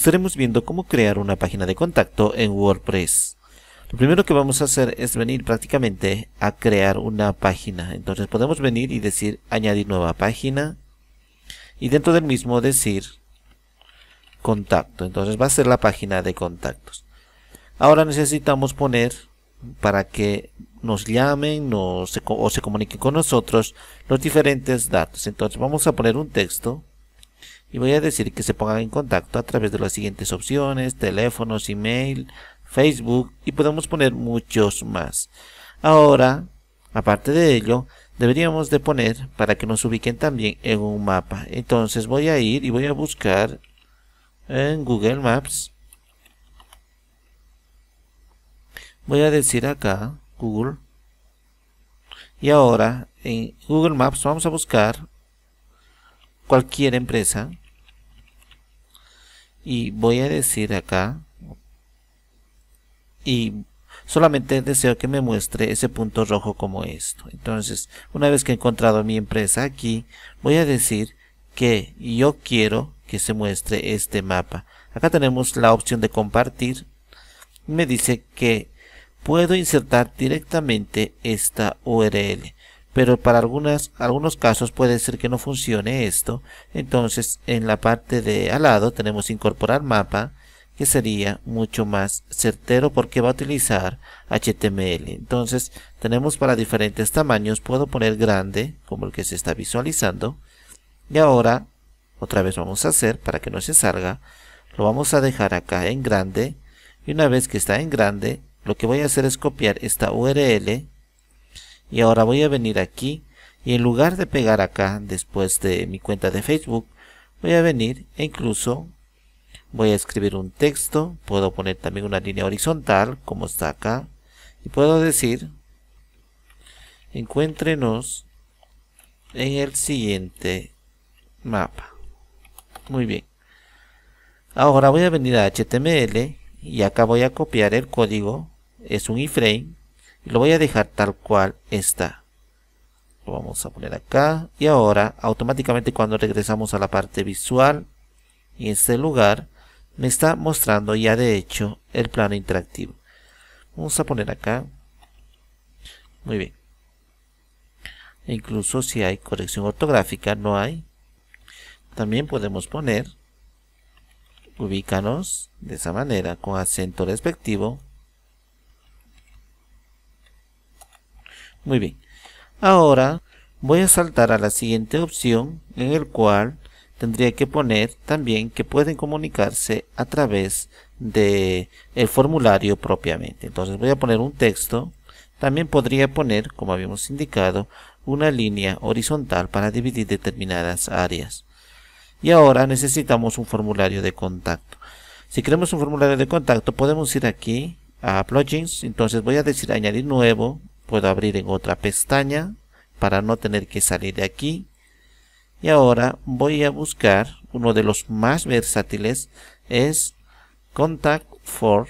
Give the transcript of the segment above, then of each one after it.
estaremos viendo cómo crear una página de contacto en WordPress. Lo primero que vamos a hacer es venir prácticamente a crear una página. Entonces podemos venir y decir añadir nueva página y dentro del mismo decir contacto. Entonces va a ser la página de contactos. Ahora necesitamos poner para que nos llamen o se comuniquen con nosotros los diferentes datos. Entonces vamos a poner un texto y voy a decir que se pongan en contacto a través de las siguientes opciones, teléfonos, email, Facebook y podemos poner muchos más. Ahora, aparte de ello, deberíamos de poner para que nos ubiquen también en un mapa. Entonces voy a ir y voy a buscar en Google Maps. Voy a decir acá Google. Y ahora en Google Maps vamos a buscar cualquier empresa y voy a decir acá y solamente deseo que me muestre ese punto rojo como esto entonces una vez que he encontrado mi empresa aquí voy a decir que yo quiero que se muestre este mapa acá tenemos la opción de compartir me dice que puedo insertar directamente esta URL pero para algunos casos puede ser que no funcione esto. Entonces en la parte de al lado tenemos incorporar mapa, que sería mucho más certero porque va a utilizar HTML. Entonces tenemos para diferentes tamaños, puedo poner grande, como el que se está visualizando. Y ahora, otra vez vamos a hacer para que no se salga, lo vamos a dejar acá en grande. Y una vez que está en grande, lo que voy a hacer es copiar esta URL y ahora voy a venir aquí y en lugar de pegar acá después de mi cuenta de Facebook, voy a venir e incluso voy a escribir un texto. Puedo poner también una línea horizontal como está acá. Y puedo decir, encuéntrenos en el siguiente mapa. Muy bien. Ahora voy a venir a HTML y acá voy a copiar el código. Es un iframe lo voy a dejar tal cual está lo vamos a poner acá y ahora automáticamente cuando regresamos a la parte visual y este lugar me está mostrando ya de hecho el plano interactivo vamos a poner acá muy bien incluso si hay corrección ortográfica no hay también podemos poner ubícanos de esa manera con acento respectivo Muy bien. Ahora voy a saltar a la siguiente opción en el cual tendría que poner también que pueden comunicarse a través de el formulario propiamente. Entonces voy a poner un texto. También podría poner, como habíamos indicado, una línea horizontal para dividir determinadas áreas. Y ahora necesitamos un formulario de contacto. Si queremos un formulario de contacto, podemos ir aquí a Plugins. Entonces voy a decir Añadir Nuevo puedo abrir en otra pestaña para no tener que salir de aquí y ahora voy a buscar uno de los más versátiles es contact for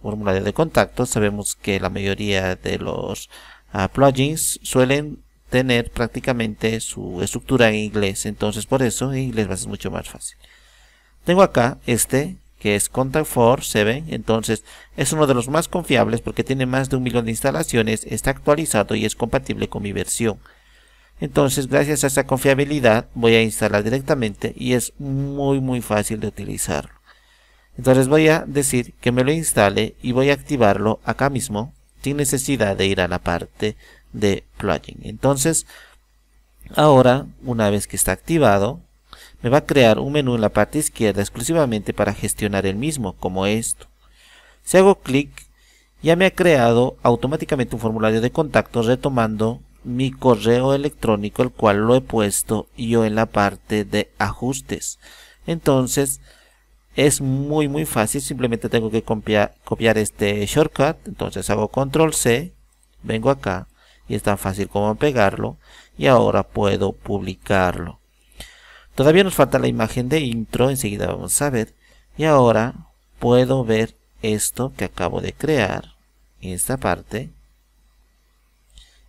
formulario de contacto sabemos que la mayoría de los ah, plugins suelen tener prácticamente su estructura en inglés entonces por eso en inglés va a ser mucho más fácil tengo acá este que es Contact se entonces es uno de los más confiables porque tiene más de un millón de instalaciones, está actualizado y es compatible con mi versión. Entonces gracias a esa confiabilidad voy a instalar directamente y es muy muy fácil de utilizar. Entonces voy a decir que me lo instale y voy a activarlo acá mismo sin necesidad de ir a la parte de plugin. Entonces ahora una vez que está activado me va a crear un menú en la parte izquierda exclusivamente para gestionar el mismo, como esto. Si hago clic, ya me ha creado automáticamente un formulario de contacto retomando mi correo electrónico, el cual lo he puesto yo en la parte de ajustes. Entonces, es muy muy fácil, simplemente tengo que copiar, copiar este shortcut, entonces hago control C, vengo acá y es tan fácil como pegarlo y ahora puedo publicarlo. Todavía nos falta la imagen de intro, enseguida vamos a ver. Y ahora puedo ver esto que acabo de crear, esta parte.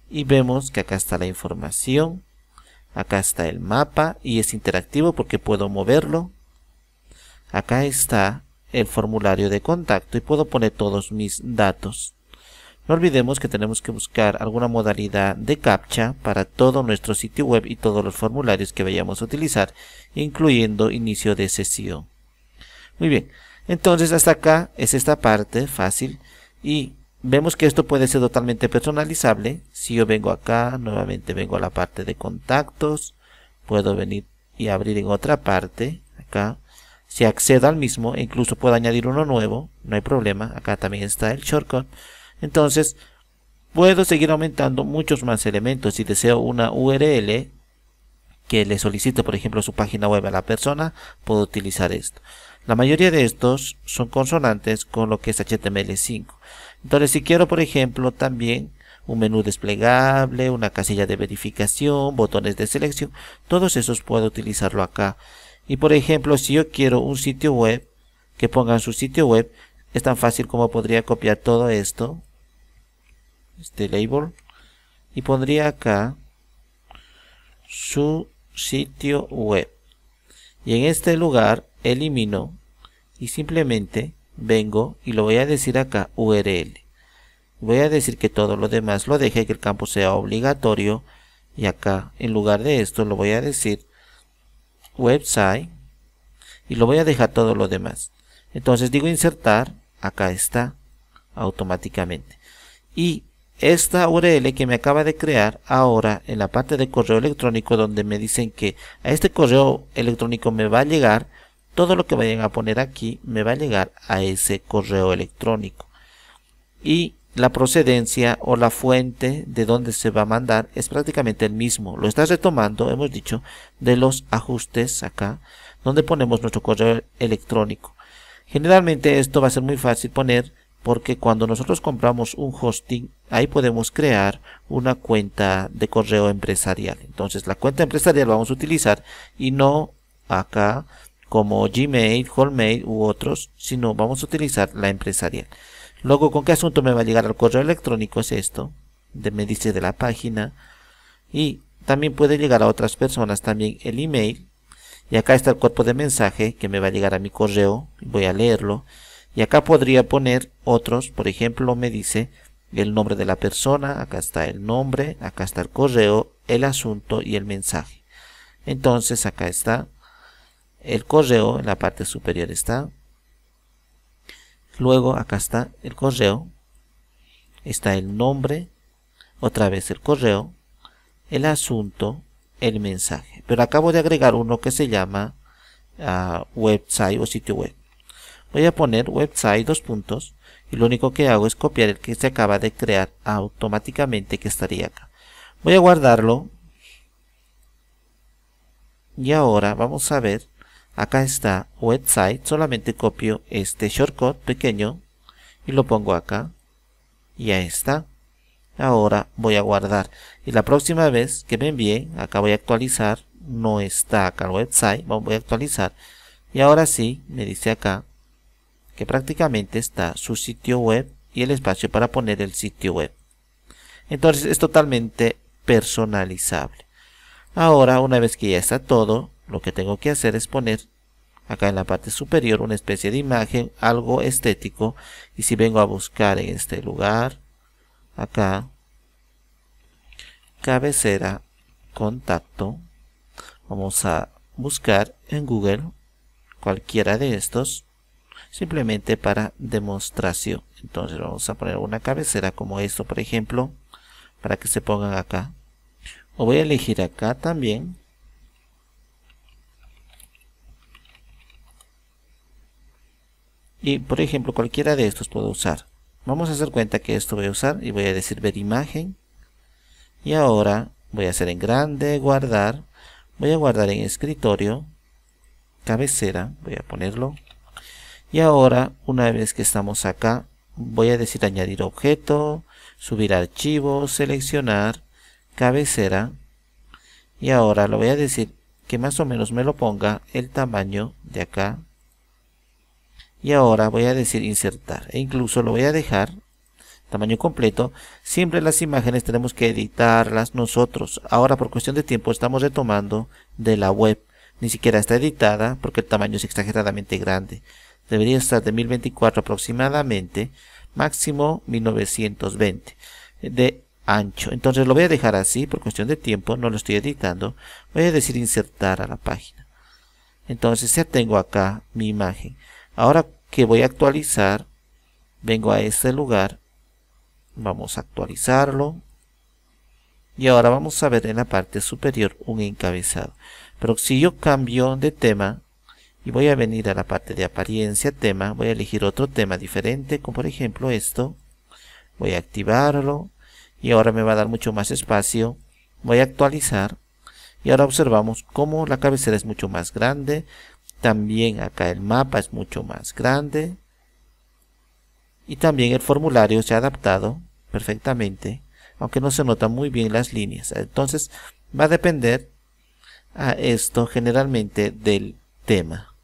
Y vemos que acá está la información, acá está el mapa y es interactivo porque puedo moverlo. Acá está el formulario de contacto y puedo poner todos mis datos. No olvidemos que tenemos que buscar alguna modalidad de captcha para todo nuestro sitio web y todos los formularios que vayamos a utilizar, incluyendo inicio de sesión. Muy bien, entonces hasta acá es esta parte fácil y vemos que esto puede ser totalmente personalizable. Si yo vengo acá, nuevamente vengo a la parte de contactos, puedo venir y abrir en otra parte, acá. Si accedo al mismo, incluso puedo añadir uno nuevo, no hay problema, acá también está el shortcut. Entonces, puedo seguir aumentando muchos más elementos. Si deseo una URL que le solicite, por ejemplo, su página web a la persona, puedo utilizar esto. La mayoría de estos son consonantes con lo que es HTML5. Entonces, si quiero, por ejemplo, también un menú desplegable, una casilla de verificación, botones de selección, todos esos puedo utilizarlo acá. Y por ejemplo, si yo quiero un sitio web, que pongan su sitio web, es tan fácil como podría copiar todo esto este label y pondría acá su sitio web y en este lugar elimino y simplemente vengo y lo voy a decir acá url voy a decir que todo lo demás lo deje que el campo sea obligatorio y acá en lugar de esto lo voy a decir website y lo voy a dejar todo lo demás entonces digo insertar acá está automáticamente y esta URL que me acaba de crear ahora en la parte de correo electrónico donde me dicen que a este correo electrónico me va a llegar todo lo que vayan a poner aquí me va a llegar a ese correo electrónico y la procedencia o la fuente de donde se va a mandar es prácticamente el mismo lo estás retomando hemos dicho de los ajustes acá donde ponemos nuestro correo electrónico generalmente esto va a ser muy fácil poner porque cuando nosotros compramos un hosting, ahí podemos crear una cuenta de correo empresarial. Entonces la cuenta empresarial vamos a utilizar y no acá como Gmail, Hotmail u otros, sino vamos a utilizar la empresarial. Luego, ¿con qué asunto me va a llegar al correo electrónico? Es esto, de, me dice de la página. Y también puede llegar a otras personas, también el email. Y acá está el cuerpo de mensaje que me va a llegar a mi correo. Voy a leerlo y acá podría poner otros, por ejemplo, me dice el nombre de la persona, acá está el nombre, acá está el correo, el asunto y el mensaje. Entonces acá está el correo, en la parte superior está. Luego acá está el correo, está el nombre, otra vez el correo, el asunto, el mensaje. Pero acabo de agregar uno que se llama ah, website o sitio web voy a poner website dos puntos y lo único que hago es copiar el que se acaba de crear automáticamente que estaría acá. Voy a guardarlo y ahora vamos a ver, acá está website, solamente copio este shortcut pequeño y lo pongo acá y ya está. Ahora voy a guardar y la próxima vez que me envíe. acá voy a actualizar, no está acá el website, voy a actualizar y ahora sí me dice acá que prácticamente está su sitio web y el espacio para poner el sitio web. Entonces es totalmente personalizable. Ahora, una vez que ya está todo, lo que tengo que hacer es poner acá en la parte superior una especie de imagen, algo estético. Y si vengo a buscar en este lugar, acá, cabecera, contacto, vamos a buscar en Google cualquiera de estos simplemente para demostración. Entonces vamos a poner una cabecera como esto, por ejemplo, para que se pongan acá. O voy a elegir acá también. Y por ejemplo, cualquiera de estos puedo usar. Vamos a hacer cuenta que esto voy a usar y voy a decir ver imagen. Y ahora voy a hacer en grande, guardar. Voy a guardar en escritorio, cabecera, voy a ponerlo y ahora, una vez que estamos acá, voy a decir añadir objeto, subir archivo, seleccionar, cabecera. Y ahora lo voy a decir que más o menos me lo ponga el tamaño de acá. Y ahora voy a decir insertar. E incluso lo voy a dejar tamaño completo. Siempre las imágenes tenemos que editarlas nosotros. Ahora por cuestión de tiempo estamos retomando de la web. Ni siquiera está editada porque el tamaño es exageradamente grande debería estar de 1024 aproximadamente, máximo 1920 de ancho. Entonces lo voy a dejar así por cuestión de tiempo, no lo estoy editando. Voy a decir insertar a la página. Entonces ya tengo acá mi imagen. Ahora que voy a actualizar, vengo a este lugar, vamos a actualizarlo. Y ahora vamos a ver en la parte superior un encabezado. Pero si yo cambio de tema, y voy a venir a la parte de apariencia, tema, voy a elegir otro tema diferente, como por ejemplo esto, voy a activarlo, y ahora me va a dar mucho más espacio, voy a actualizar, y ahora observamos cómo la cabecera es mucho más grande, también acá el mapa es mucho más grande, y también el formulario se ha adaptado perfectamente, aunque no se notan muy bien las líneas, entonces va a depender a esto generalmente del tema.